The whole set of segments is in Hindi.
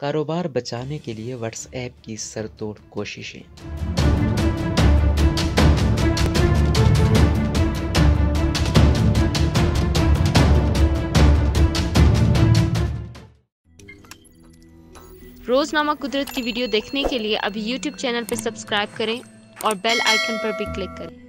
कारोबार बचाने के लिए व्हाट्सएप की सरतोड़ कोशिशें रोजनामा कुदरत की वीडियो देखने के लिए अभी YouTube चैनल पर सब्सक्राइब करें और बेल आइकन पर भी क्लिक करें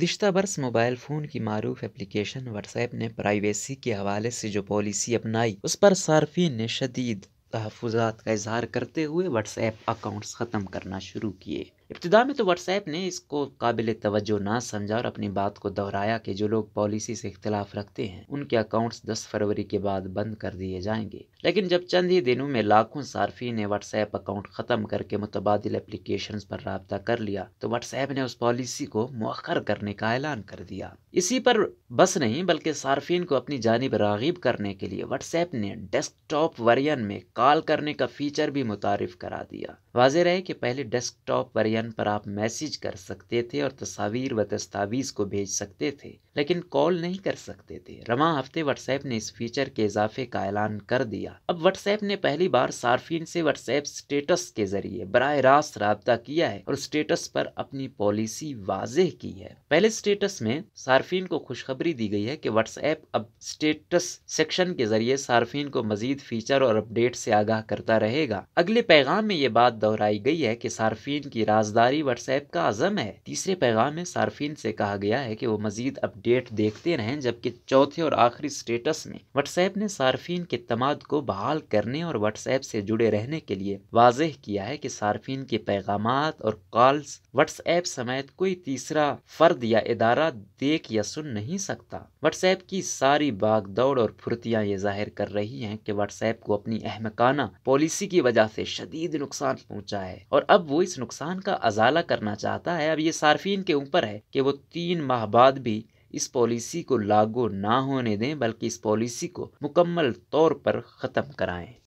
गुज्त बरस मोबाइल फ़ोन की मरूफ एप्लीकेशन व्हाट्सएप ने प्राइवेसी के हवाले से जो पॉलिसी अपनाई उस पर सार्फिन ने शदीद तहफात का इजहार करते हुए व्हाट्सएप अकाउंट्स ख़त्म करना शुरू किए इब्तदा में तो व्हाट्सएप ने इसको काबिल तवज्जो ना समझा और अपनी बात को दोहराया कि जो लोग पॉलिसी से इख्तलाफ रखते हैं उनके अकाउंट्स 10 फरवरी के बाद बंद कर दिए जाएंगे लेकिन जब चंद ही दिनों में लाखों सार्फी ने व्हाट्सएप अकाउंट ख़त्म करके मुतबाद एप्लीकेशन पर रबता कर लिया तो व्हाट्सएप ने उस पॉलिसी को मौखर करने का ऐलान कर दिया इसी पर बस नहीं बल्कि सार्फिन को अपनी जानब रागिब करने के लिए व्हाट्सएप ने डेस्कटॉप वर्यन में कॉल करने का फीचर भी मुतारफ़ करा दिया वाज रहे कि पहले डेस्कटॉप वर्यन पर आप मैसेज कर सकते थे और तस्वीर व दस्तावीज़ को भेज सकते थे लेकिन कॉल नहीं कर सकते थे रवा हफ्ते व्हाट्सएप ने इस फीचर के इजाफे का ऐलान कर दिया अब व्हाट्सएप ने पहली बार सार्फिन से व्हाट्सएप स्टेटस के जरिए बर रास्त रबता किया है और स्टेटस पर अपनी पॉलिसी वाजह की है पहले स्टेटस में सार्फिन को खुशखबरी दी गई है कि व्हाट्सएप अब स्टेटस सेक्शन के जरिए सार्फिन को मजीद फीचर और अपडेट से आगाह करता रहेगा अगले पैगाम में ये बात दोहराई गई है कि सार्फिन की राजदारी व्हाट्सएप का आजम है तीसरे पैगाम में सार्फिन से कहा गया है कि वो मजीद अपडेट देखते रहें जबकि चौथे और आखिरी स्टेटस में व्हाट्सएप ने सार्फिन के तमाद को बहाल करने और व्हाट्सएप से जुड़े रहने के लिए वाजह किया है कि सार्फिन के पैगाम और कॉल्स व्हाट्सएप समेत कोई तीसरा फर्द या इदारा देख या सुन नहीं सकता व्हाट्सएप की सारी बागदौड़ और फुर्तियां ये जाहिर कर रही हैं कि व्हाट्सएप को अपनी अहमकाना पॉलिसी की वजह से शदीद नुकसान पहुंचा है और अब वो इस नुकसान का अजाला करना चाहता है अब ये सार्फिन के ऊपर है कि वो तीन माह बाद भी इस पॉलिसी को लागू ना होने दें बल्कि इस पॉलिसी को मुकम्मल तौर पर ख़त्म कराएं